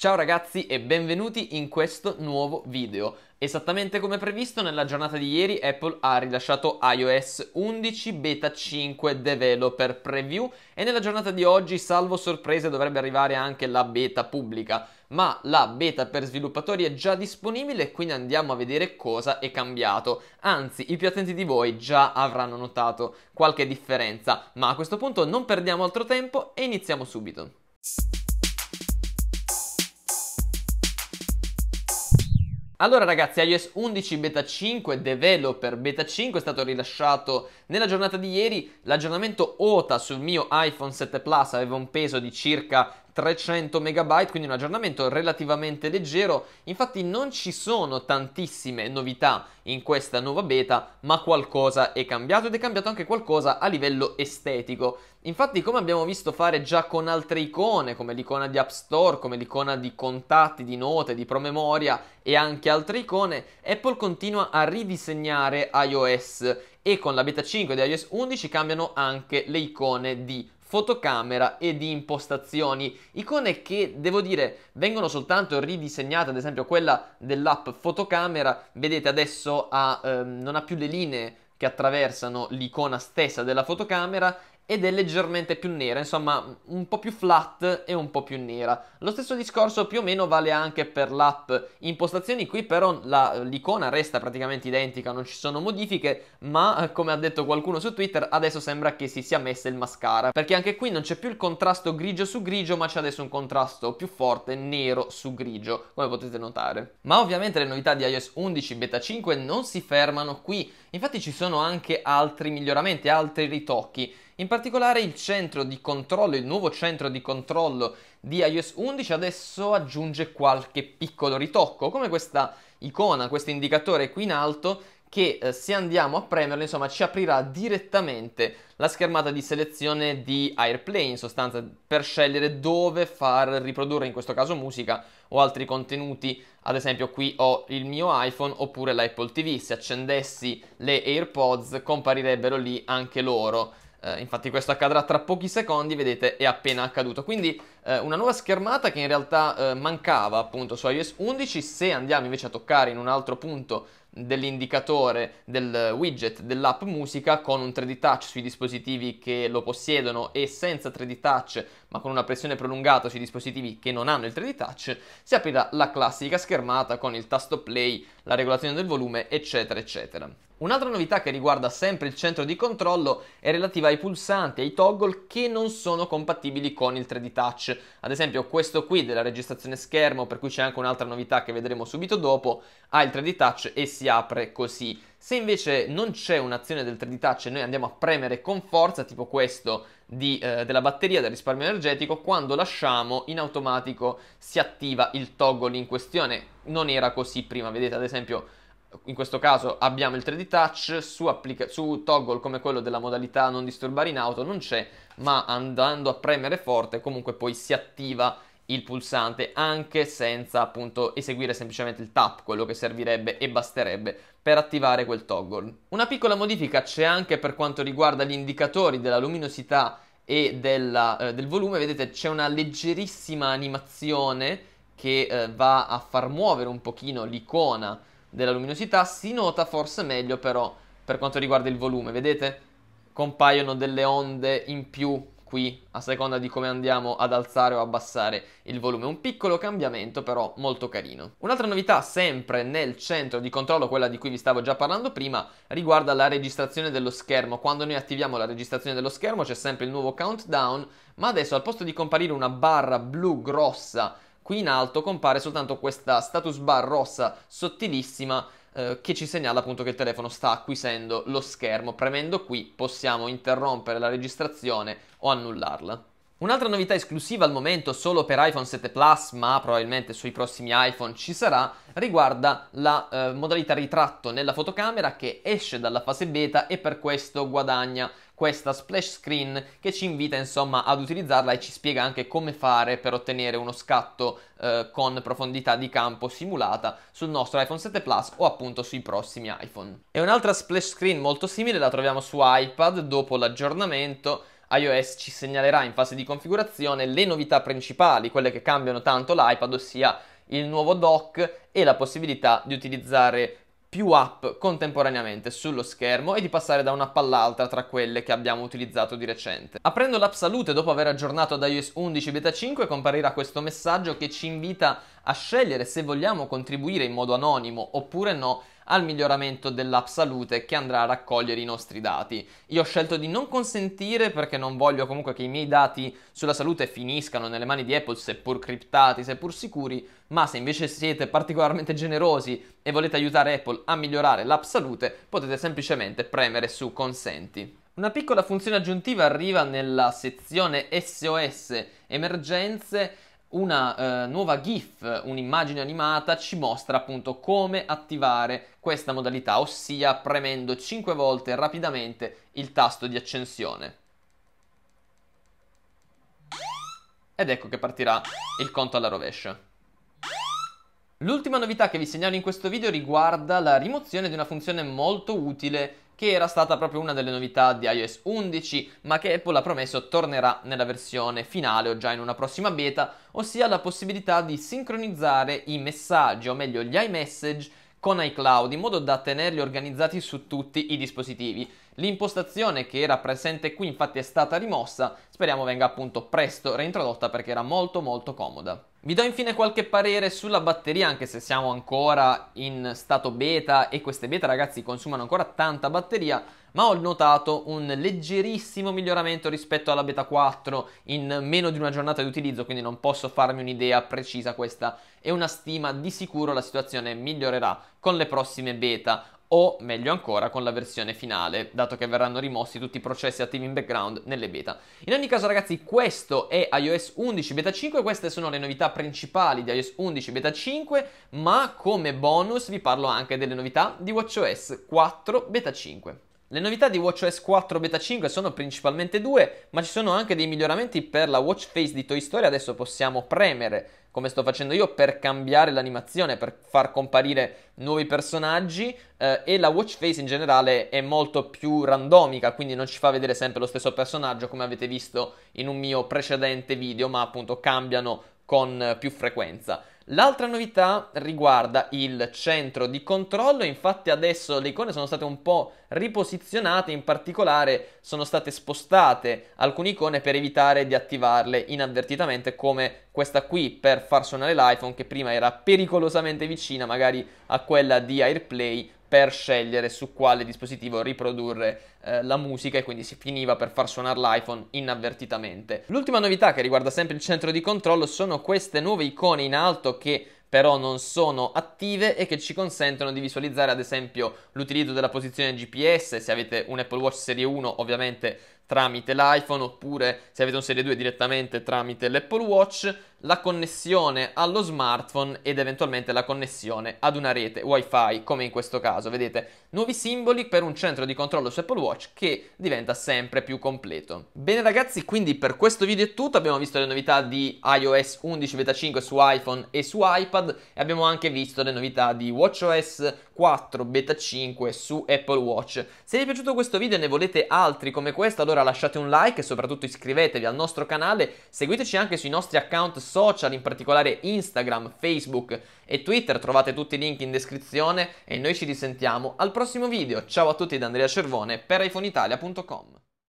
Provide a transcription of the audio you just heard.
Ciao ragazzi e benvenuti in questo nuovo video. Esattamente come previsto nella giornata di ieri Apple ha rilasciato iOS 11 Beta 5 Developer Preview e nella giornata di oggi, salvo sorprese, dovrebbe arrivare anche la beta pubblica, ma la beta per sviluppatori è già disponibile quindi andiamo a vedere cosa è cambiato. Anzi, i più attenti di voi già avranno notato qualche differenza, ma a questo punto non perdiamo altro tempo e iniziamo subito. Allora ragazzi, iOS 11 beta 5, developer beta 5 è stato rilasciato nella giornata di ieri. L'aggiornamento OTA sul mio iPhone 7 Plus aveva un peso di circa 300 MB, quindi un aggiornamento relativamente leggero. Infatti non ci sono tantissime novità in questa nuova beta, ma qualcosa è cambiato ed è cambiato anche qualcosa a livello estetico. Infatti, come abbiamo visto fare già con altre icone, come l'icona di App Store, come l'icona di contatti, di note, di promemoria e anche altre icone, Apple continua a ridisegnare iOS e con la beta 5 di iOS 11 cambiano anche le icone di fotocamera e di impostazioni, icone che devo dire vengono soltanto ridisegnate, ad esempio quella dell'app fotocamera, vedete adesso ha, ehm, non ha più le linee che attraversano l'icona stessa della fotocamera ed è leggermente più nera, insomma un po' più flat e un po' più nera. Lo stesso discorso più o meno vale anche per l'app impostazioni, qui però la, l'icona resta praticamente identica, non ci sono modifiche, ma eh, come ha detto qualcuno su Twitter adesso sembra che si sia messa il mascara, perché anche qui non c'è più il contrasto grigio su grigio, ma c'è adesso un contrasto più forte nero su grigio, come potete notare. Ma ovviamente le novità di iOS 11 beta 5 non si fermano qui, infatti ci sono anche altri miglioramenti, altri ritocchi. In particolare il centro di controllo, il nuovo centro di controllo di iOS 11 adesso aggiunge qualche piccolo ritocco, come questa icona, questo indicatore qui in alto che eh, se andiamo a premerlo, insomma, ci aprirà direttamente la schermata di selezione di AirPlay, in sostanza, per scegliere dove far riprodurre, in questo caso musica o altri contenuti. Ad esempio, qui ho il mio iPhone oppure l'Apple TV. Se accendessi le AirPods, comparirebbero lì anche loro. Eh, infatti questo accadrà tra pochi secondi, vedete è appena accaduto. Quindi eh, una nuova schermata che in realtà eh, mancava appunto su iOS 11, se andiamo invece a toccare in un altro punto dell'indicatore del widget dell'app musica con un 3D touch sui dispositivi che lo possiedono e senza 3D touch ma con una pressione prolungata sui dispositivi che non hanno il 3D touch si aprirà la classica schermata con il tasto play, la regolazione del volume eccetera eccetera. Un'altra novità che riguarda sempre il centro di controllo è relativa ai pulsanti, ai toggle che non sono compatibili con il 3D Touch. Ad esempio questo qui della registrazione schermo, per cui c'è anche un'altra novità che vedremo subito dopo, ha il 3D Touch e si apre così. Se invece non c'è un'azione del 3D Touch e noi andiamo a premere con forza, tipo questo di, eh, della batteria del risparmio energetico, quando lasciamo in automatico si attiva il toggle in questione. Non era così prima, vedete ad esempio in questo caso abbiamo il 3D Touch, su, applica- su toggle come quello della modalità non disturbare in auto non c'è, ma andando a premere forte comunque poi si attiva il pulsante anche senza appunto eseguire semplicemente il tap, quello che servirebbe e basterebbe per attivare quel toggle. Una piccola modifica c'è anche per quanto riguarda gli indicatori della luminosità e della, eh, del volume, vedete c'è una leggerissima animazione che eh, va a far muovere un pochino l'icona della luminosità, si nota forse meglio però per quanto riguarda il volume, vedete? Compaiono delle onde in più qui a seconda di come andiamo ad alzare o abbassare il volume. Un piccolo cambiamento però molto carino. Un'altra novità sempre nel centro di controllo, quella di cui vi stavo già parlando prima, riguarda la registrazione dello schermo. Quando noi attiviamo la registrazione dello schermo c'è sempre il nuovo countdown, ma adesso al posto di comparire una barra blu grossa Qui in alto compare soltanto questa status bar rossa sottilissima eh, che ci segnala appunto che il telefono sta acquisendo lo schermo. Premendo qui possiamo interrompere la registrazione o annullarla. Un'altra novità esclusiva al momento solo per iPhone 7 Plus, ma probabilmente sui prossimi iPhone ci sarà, riguarda la eh, modalità ritratto nella fotocamera che esce dalla fase beta e per questo guadagna questa splash screen che ci invita insomma ad utilizzarla e ci spiega anche come fare per ottenere uno scatto eh, con profondità di campo simulata sul nostro iPhone 7 Plus o appunto sui prossimi iPhone. E un'altra splash screen molto simile la troviamo su iPad dopo l'aggiornamento iOS ci segnalerà in fase di configurazione le novità principali, quelle che cambiano tanto l'iPad, ossia il nuovo dock e la possibilità di utilizzare più app contemporaneamente sullo schermo e di passare da un'app all'altra tra quelle che abbiamo utilizzato di recente. Aprendo l'app Salute dopo aver aggiornato ad iOS 11 Beta 5 comparirà questo messaggio che ci invita a scegliere se vogliamo contribuire in modo anonimo oppure no al miglioramento dell'app salute che andrà a raccogliere i nostri dati. Io ho scelto di non consentire perché non voglio comunque che i miei dati sulla salute finiscano nelle mani di Apple seppur criptati, seppur sicuri, ma se invece siete particolarmente generosi e volete aiutare Apple a migliorare l'app salute, potete semplicemente premere su consenti. Una piccola funzione aggiuntiva arriva nella sezione SOS emergenze una eh, nuova GIF, un'immagine animata, ci mostra appunto come attivare questa modalità, ossia premendo 5 volte rapidamente il tasto di accensione. Ed ecco che partirà il conto alla rovescia. L'ultima novità che vi segnalo in questo video riguarda la rimozione di una funzione molto utile che era stata proprio una delle novità di iOS 11, ma che Apple ha promesso tornerà nella versione finale o già in una prossima beta, ossia la possibilità di sincronizzare i messaggi, o meglio gli iMessage, con iCloud in modo da tenerli organizzati su tutti i dispositivi. L'impostazione che era presente qui infatti è stata rimossa, speriamo venga appunto presto reintrodotta perché era molto molto comoda. Vi do infine qualche parere sulla batteria, anche se siamo ancora in stato beta e queste beta ragazzi consumano ancora tanta batteria, ma ho notato un leggerissimo miglioramento rispetto alla beta 4 in meno di una giornata di utilizzo, quindi non posso farmi un'idea precisa questa è una stima, di sicuro la situazione migliorerà con le prossime beta o meglio ancora con la versione finale, dato che verranno rimossi tutti i processi attivi in background nelle beta. In ogni caso ragazzi, questo è iOS 11 beta 5, queste sono le novità principali di iOS 11 beta 5, ma come bonus vi parlo anche delle novità di WatchOS 4 beta 5. Le novità di WatchOS 4 Beta 5 sono principalmente due, ma ci sono anche dei miglioramenti per la watch face di Toy Story. Adesso possiamo premere, come sto facendo io, per cambiare l'animazione, per far comparire nuovi personaggi eh, e la watch face in generale è molto più randomica, quindi non ci fa vedere sempre lo stesso personaggio come avete visto in un mio precedente video, ma appunto cambiano con più frequenza. L'altra novità riguarda il centro di controllo, infatti adesso le icone sono state un po' riposizionate, in particolare sono state spostate alcune icone per evitare di attivarle inavvertitamente come questa qui per far suonare l'iPhone che prima era pericolosamente vicina magari a quella di AirPlay per scegliere su quale dispositivo riprodurre eh, la musica e quindi si finiva per far suonare l'iPhone inavvertitamente. L'ultima novità che riguarda sempre il centro di controllo sono queste nuove icone in alto che però non sono attive e che ci consentono di visualizzare ad esempio l'utilizzo della posizione GPS, se avete un Apple Watch Serie 1 ovviamente tramite l'iPhone oppure se avete un Serie 2 direttamente tramite l'Apple Watch, la connessione allo smartphone ed eventualmente la connessione ad una rete WiFi, come in questo caso. Vedete, nuovi simboli per un centro di controllo su Apple Watch che diventa sempre più completo. Bene ragazzi, quindi per questo video è tutto. Abbiamo visto le novità di iOS 11 beta 5 su iPhone e su iPad e abbiamo anche visto le novità di WatchOS 4 beta 5 su Apple Watch. Se vi è piaciuto questo video e ne volete altri come questo, allora allora lasciate un like e soprattutto iscrivetevi al nostro canale, seguiteci anche sui nostri account social, in particolare Instagram, Facebook e Twitter, trovate tutti i link in descrizione e noi ci risentiamo al prossimo video. Ciao a tutti da Andrea Cervone per iPhoneitalia.com.